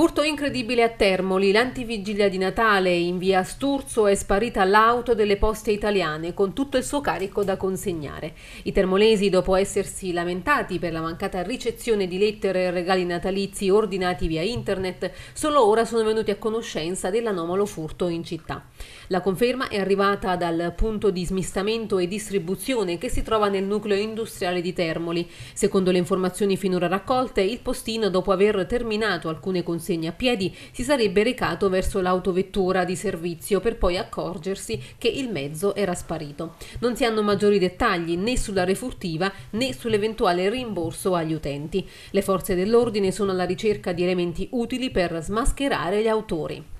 Furto incredibile a Termoli, l'antivigilia di Natale in via Sturzo è sparita l'auto delle poste italiane con tutto il suo carico da consegnare. I termolesi, dopo essersi lamentati per la mancata ricezione di lettere e regali natalizi ordinati via internet, solo ora sono venuti a conoscenza dell'anomalo furto in città. La conferma è arrivata dal punto di smistamento e distribuzione che si trova nel nucleo industriale di Termoli. Secondo le informazioni finora raccolte, il postino, dopo aver terminato alcune consegne, consegna a piedi, si sarebbe recato verso l'autovettura di servizio per poi accorgersi che il mezzo era sparito. Non si hanno maggiori dettagli né sulla refurtiva né sull'eventuale rimborso agli utenti. Le forze dell'ordine sono alla ricerca di elementi utili per smascherare gli autori.